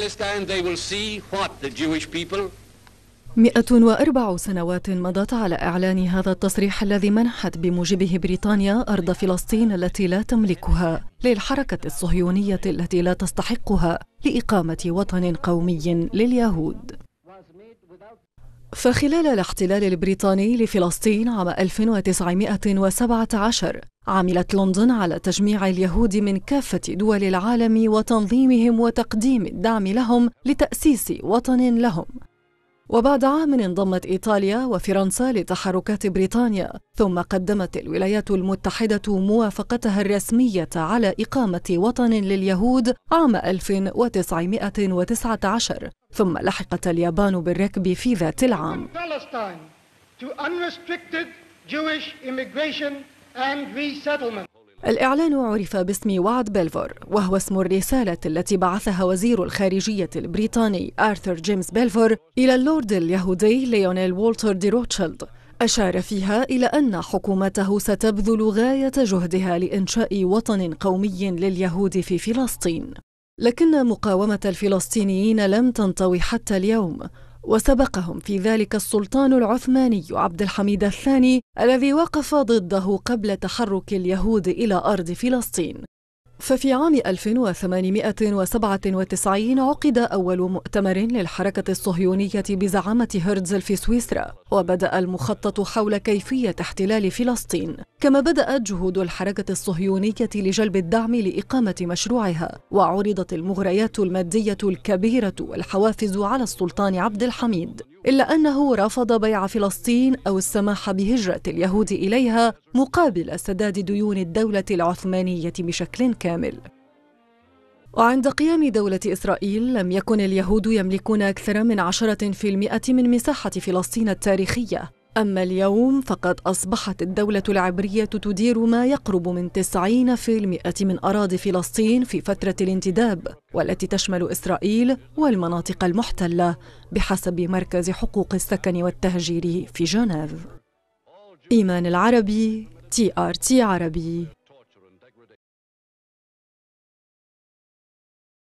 104 سنوات مضت على إعلان هذا التصريح الذي منحت بموجبه بريطانيا أرض فلسطين التي لا تملكها للحركة الصهيونية التي لا تستحقها لإقامة وطن قومي لليهود فخلال الاحتلال البريطاني لفلسطين عام 1917 عملت لندن على تجميع اليهود من كافة دول العالم وتنظيمهم وتقديم الدعم لهم لتأسيس وطن لهم وبعد عام انضمت إيطاليا وفرنسا لتحركات بريطانيا ثم قدمت الولايات المتحدة موافقتها الرسمية على إقامة وطن لليهود عام 1919 ثم لحقت اليابان بالركب في ذات العام الإعلان عرف باسم وعد بلفور وهو اسم الرسالة التي بعثها وزير الخارجية البريطاني آرثر جيمس بلفور إلى اللورد اليهودي ليونيل وولتر دي روتشيلد أشار فيها إلى أن حكومته ستبذل غاية جهدها لإنشاء وطن قومي لليهود في فلسطين لكن مقاومة الفلسطينيين لم تنطوي حتى اليوم وسبقهم في ذلك السلطان العثماني عبد الحميد الثاني الذي وقف ضده قبل تحرك اليهود إلى أرض فلسطين ففي عام 1897 عقد أول مؤتمر للحركة الصهيونية بزعامة هرتزل في سويسرا وبدأ المخطط حول كيفية احتلال فلسطين كما بدأت جهود الحركة الصهيونية لجلب الدعم لإقامة مشروعها وعرضت المغريات المادية الكبيرة والحوافز على السلطان عبد الحميد إلا أنه رفض بيع فلسطين أو السماح بهجرة اليهود إليها مقابل سداد ديون الدولة العثمانية بشكل كامل وعند قيام دولة إسرائيل لم يكن اليهود يملكون أكثر من 10% من مساحة فلسطين التاريخية أما اليوم فقد أصبحت الدولة العبرية تدير ما يقرب من 90% من أراضي فلسطين في فترة الانتداب والتي تشمل إسرائيل والمناطق المحتلة بحسب مركز حقوق السكن والتهجير في جنيف إيمان العربي تي آر تي عربي